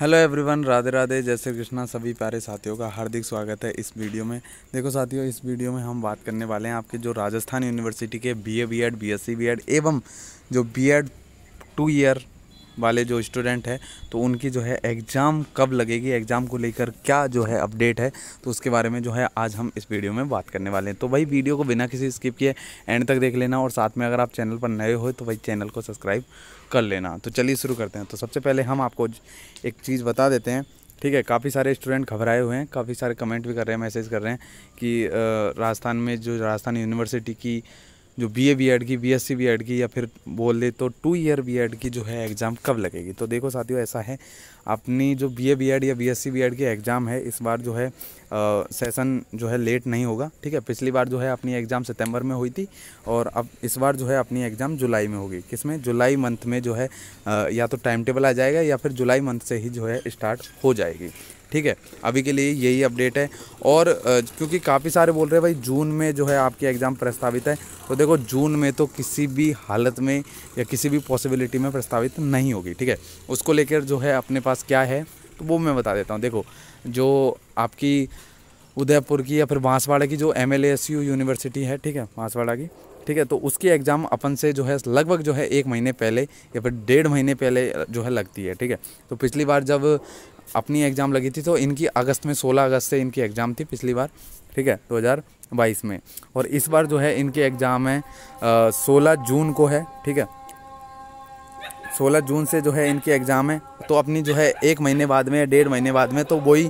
hello everyone Radhe Radhe जय श्री कृष्णा सभी प्यारे साथियों का हार्दिक स्वागत है इस वीडियो में देखो साथियों इस वीडियो में हम बात करने वाले हैं आपके जो राजस्थान यूनिवर्सिटी के बीए बीएड बीएससी बीएड एवं जो बीएड टू ईयर वाले जो स्टूडेंट हैं तो उनकी जो है एग्ज़ाम कब लगेगी एग्ज़ाम को लेकर क्या जो है अपडेट है तो उसके बारे में जो है आज हम इस वीडियो में बात करने वाले हैं तो भाई वीडियो को बिना किसी स्किप किए एंड तक देख लेना और साथ में अगर आप चैनल पर नए हो तो भाई चैनल को सब्सक्राइब कर लेना तो चलिए शुरू करते हैं तो सबसे पहले हम आपको एक चीज़ बता देते हैं ठीक है काफ़ी सारे स्टूडेंट घबराए हुए हैं काफ़ी सारे कमेंट भी कर रहे हैं मैसेज कर रहे हैं कि राजस्थान में जो राजस्थान यूनिवर्सिटी की जो बी ए बी एड की B S C B Ed की या फिर बोल दे तो टू ईयर बी एड की जो है एग्ज़ाम कब लगेगी तो देखो साथियों ऐसा है अपनी जो बी ए बी एड या B S C B Ed की एग्ज़ाम है इस बार जो है आ, सेशन जो है लेट नहीं होगा ठीक है पिछली बार जो है अपनी एग्ज़ाम सितंबर में हुई थी और अब इस बार जो है अपनी एग्ज़ाम जुलाई में होगी किसमें जुलाई मंथ में जो है आ, या तो टाइम टेबल आ जाएगा या फिर जुलाई मंथ से ही जो है स्टार्ट हो जाएगी ठीक है अभी के लिए यही अपडेट है और क्योंकि काफ़ी सारे बोल रहे हैं भाई जून में जो है आपके एग्ज़ाम प्रस्तावित है तो देखो जून में तो किसी भी हालत में या किसी भी पॉसिबिलिटी में प्रस्तावित नहीं होगी ठीक है उसको लेकर जो है अपने पास क्या है तो वो मैं बता देता हूँ देखो जो आपकी उदयपुर की या फिर बांसवाड़ा की जो एम यूनिवर्सिटी है ठीक है बांसवाड़ा की ठीक है तो उसकी एग्ज़ाम अपन से जो है लगभग जो है एक महीने पहले या फिर डेढ़ महीने पहले जो है लगती है ठीक है तो पिछली बार जब अपनी एग्ज़ाम लगी थी तो इनकी अगस्त में सोलह अगस्त से इनकी एग्ज़ाम थी पिछली बार ठीक है 2022 में और इस बार जो है इनके एग्ज़ाम है सोलह जून को है ठीक है सोलह जून से जो है इनकी एग्ज़ाम है तो अपनी जो है एक महीने बाद में डेढ़ महीने बाद में तो वही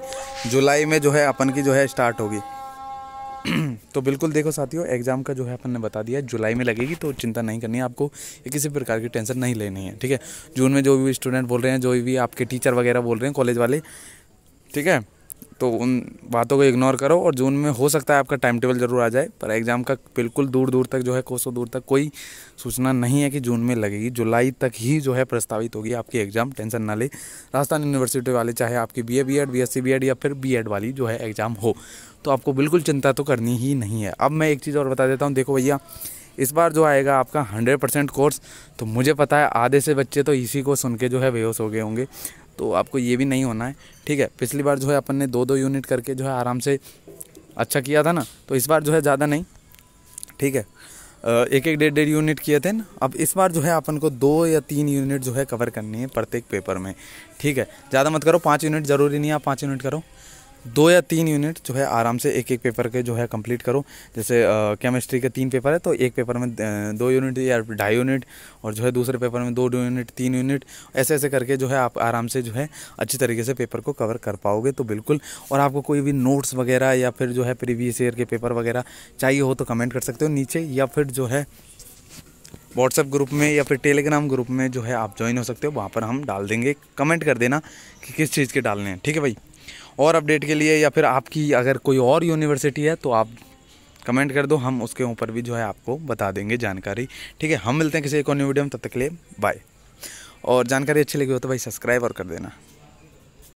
जुलाई में जो है अपन की जो है स्टार्ट होगी तो बिल्कुल देखो साथियों एग्ज़ाम का जो है अपन ने बता दिया जुलाई में लगेगी तो चिंता नहीं करनी है आपको किसी प्रकार की टेंशन नहीं लेनी है ठीक है जून में जो भी स्टूडेंट बोल रहे हैं जो भी आपके टीचर वगैरह बोल रहे हैं कॉलेज वाले ठीक है तो उन बातों को इग्नोर करो और जून में हो सकता है आपका टाइम टेबल ज़रूर आ जाए पर एग्ज़ाम का बिल्कुल दूर दूर तक जो है कोसों दूर तक कोई सूचना नहीं है कि जून में लगेगी जुलाई तक ही जो है प्रस्तावित होगी आपकी एग्ज़ाम टेंशन ना ले राजस्थान यूनिवर्सिटी वाले चाहे आपकी B A B Ed B S C B Ed या फिर बी एड वाली जो है एग्ज़ाम हो तो आपको बिल्कुल चिंता तो करनी ही नहीं है अब मैं एक चीज़ और बता देता हूँ देखो भैया इस बार जो आएगा आपका हंड्रेड परसेंट कोर्स तो मुझे पता है आधे से बच्चे तो इसी को सुन के जो है बेहोश हो गए होंगे तो आपको ये भी नहीं होना है ठीक है पिछली बार जो है अपन ने दो दो यूनिट करके जो है आराम से अच्छा किया था ना तो इस बार जो है ज़्यादा नहीं ठीक है एक एक डेढ़ डेढ़ यूनिट किए थे ना अब इस बार जो है अपन को दो या तीन यूनिट जो है कवर करनी है प्रत्येक पेपर में ठीक है ज़्यादा मत करो पाँच यूनिट ज़रूरी नहीं है आप पाँच यूनिट करो दो या तीन यूनिट जो है आराम से एक एक पेपर के जो है कंप्लीट करो जैसे केमिस्ट्री के तीन पेपर है तो एक पेपर में दो यूनिट या ढाई यूनिट और जो है दूसरे पेपर में दो यूनिट तीन यूनिट ऐसे ऐसे करके जो है आप आराम से जो है अच्छी तरीके से पेपर को कवर कर पाओगे तो बिल्कुल और आपको कोई भी नोट्स वगैरह या फिर जो है प्रीवियस ईयर के पेपर वगैरह चाहिए हो तो कमेंट कर सकते हो नीचे या फिर जो है व्हाट्सएप ग्रुप में या फिर टेलीग्राम ग्रुप में जो है आप ज्वाइन हो सकते हो वहाँ पर हम डाल देंगे कमेंट कर देना कि किस चीज़ के डालने हैं ठीक है भाई और अपडेट के लिए या फिर आपकी अगर कोई और यूनिवर्सिटी है तो आप कमेंट कर दो हम उसके ऊपर भी जो है आपको बता देंगे जानकारी ठीक है हम मिलते हैं किसी एक और न्यू वीडियो में तब तक के लिए बाय और जानकारी अच्छी लगी हो तो भाई सब्सक्राइब और कर देना